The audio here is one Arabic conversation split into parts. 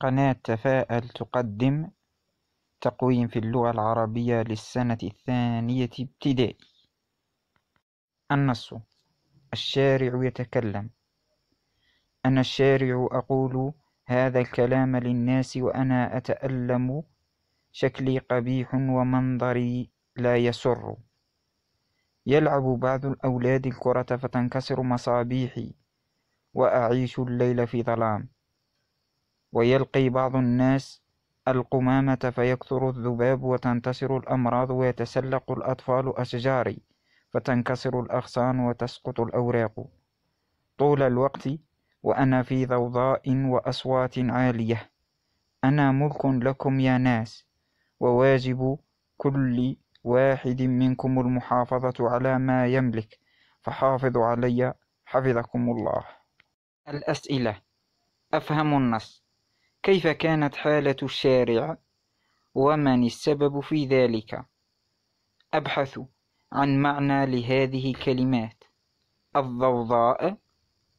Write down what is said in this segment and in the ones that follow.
قناة تفاءل تقدم تقويم في اللغة العربية للسنة الثانية ابتدائي النص الشارع يتكلم أنا الشارع أقول هذا الكلام للناس وأنا أتألم شكلي قبيح ومنظري لا يسر يلعب بعض الأولاد الكرة فتنكسر مصابيحي وأعيش الليل في ظلام ويلقي بعض الناس القمامة فيكثر الذباب وتنتشر الأمراض ويتسلق الأطفال أشجاري فتنكسر الأغصان وتسقط الأوراق طول الوقت وأنا في ضوضاء وأصوات عالية أنا ملك لكم يا ناس وواجب كل واحد منكم المحافظة على ما يملك فحافظوا علي حفظكم الله الأسئلة أفهم النص كيف كانت حالة الشارع ومن السبب في ذلك أبحث عن معنى لهذه الكلمات الضوضاء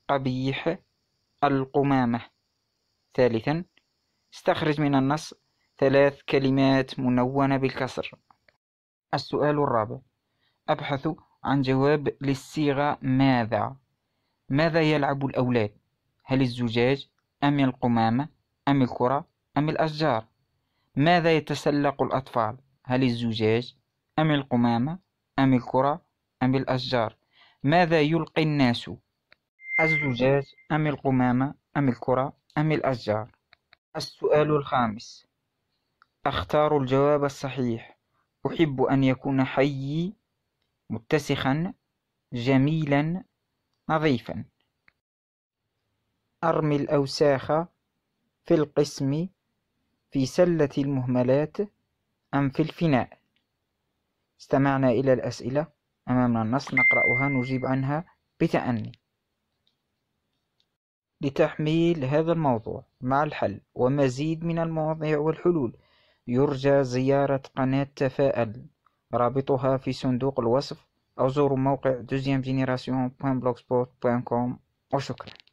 قبيح القمامة ثالثا استخرج من النص ثلاث كلمات منونة بالكسر السؤال الرابع أبحث عن جواب للصيغة ماذا ماذا يلعب الأولاد هل الزجاج أم القمامة أم الكرة أم الأشجار ماذا يتسلق الأطفال هل الزجاج أم القمامة أم الكرة أم الأشجار ماذا يلقي الناس الزجاج أم القمامة أم الكرة أم الأشجار السؤال الخامس أختار الجواب الصحيح أحب أن يكون حيي متسخا جميلا نظيفا أرمي الأوساخ في القسم في سلة المهملات أم في الفناء؟ استمعنا إلى الأسئلة أمامنا النص نقرأها نجيب عنها بتأني لتحميل هذا الموضوع مع الحل ومزيد من المواضيع والحلول يرجى زيارة قناة تفاءل رابطها في صندوق الوصف أو زوروا موقع دوزيام جينيراسيون وشكرا